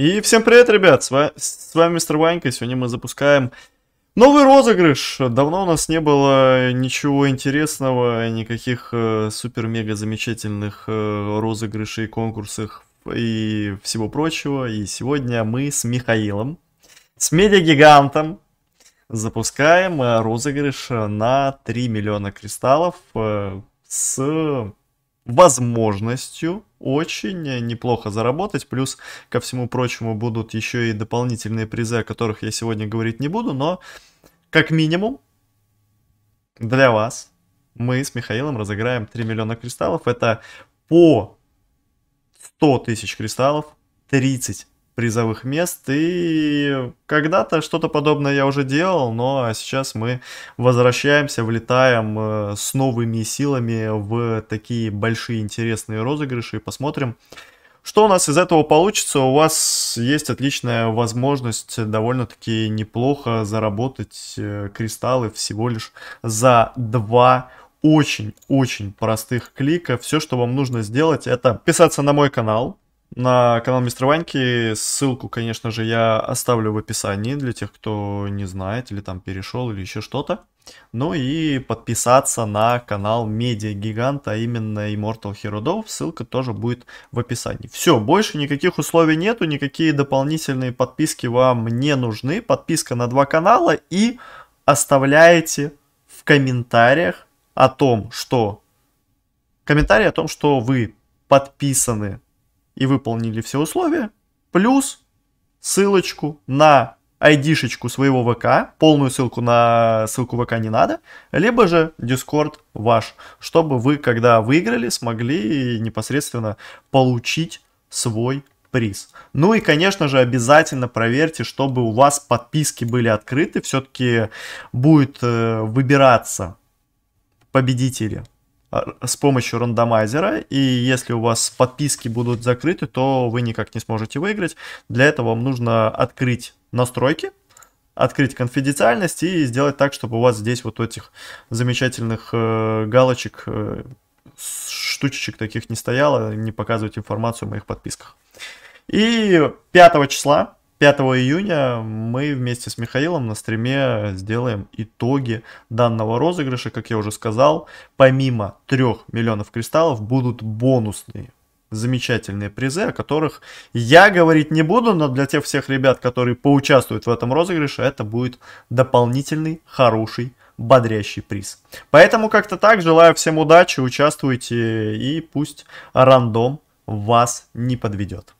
И всем привет, ребят, с вами, с вами Мистер Ванька, сегодня мы запускаем новый розыгрыш. Давно у нас не было ничего интересного, никаких э, супер-мега замечательных э, розыгрышей, конкурсов и всего прочего. И сегодня мы с Михаилом, с медиагигантом, запускаем э, розыгрыш на 3 миллиона кристаллов э, с возможностью очень э, неплохо заработать. Плюс, ко всему прочему, будут еще и дополнительные призы, о которых я сегодня говорить не буду, но как минимум для вас мы с Михаилом разыграем 3 миллиона кристаллов. Это по 100 тысяч кристаллов 30 призовых мест. И когда-то что-то подобное я уже делал, но сейчас мы возвращаемся, влетаем э, с новыми силами в такие большие интересные розыгрыши и посмотрим, что у нас из этого получится? У вас есть отличная возможность довольно-таки неплохо заработать э, кристаллы всего лишь за два очень-очень простых клика. Все, что вам нужно сделать, это подписаться на мой канал, на канал Мистер Ваньки. Ссылку, конечно же, я оставлю в описании для тех, кто не знает или там перешел или еще что-то. Ну и подписаться на канал Медиа Гиганта, а именно Immortal Hero Dove. Ссылка тоже будет в описании. Все, больше никаких условий нету, никакие дополнительные подписки вам не нужны. Подписка на два канала и оставляете в комментариях о том, что... Комментарий о том, что вы подписаны и выполнили все условия, плюс ссылочку на айдишечку своего ВК, полную ссылку на ссылку ВК не надо, либо же дискорд ваш, чтобы вы, когда выиграли, смогли непосредственно получить свой приз. Ну и, конечно же, обязательно проверьте, чтобы у вас подписки были открыты, все-таки будет э, выбираться победители а, с помощью рандомайзера, и если у вас подписки будут закрыты, то вы никак не сможете выиграть. Для этого вам нужно открыть настройки, открыть конфиденциальность и сделать так, чтобы у вас здесь вот этих замечательных э, галочек, э, штучечек таких не стояло, не показывать информацию о моих подписках. И 5 числа 5 июня мы вместе с Михаилом на стриме сделаем итоги данного розыгрыша. Как я уже сказал, помимо 3 миллионов кристаллов будут бонусные замечательные призы, о которых я говорить не буду, но для тех всех ребят, которые поучаствуют в этом розыгрыше, это будет дополнительный хороший бодрящий приз. Поэтому как-то так, желаю всем удачи, участвуйте и пусть рандом вас не подведет.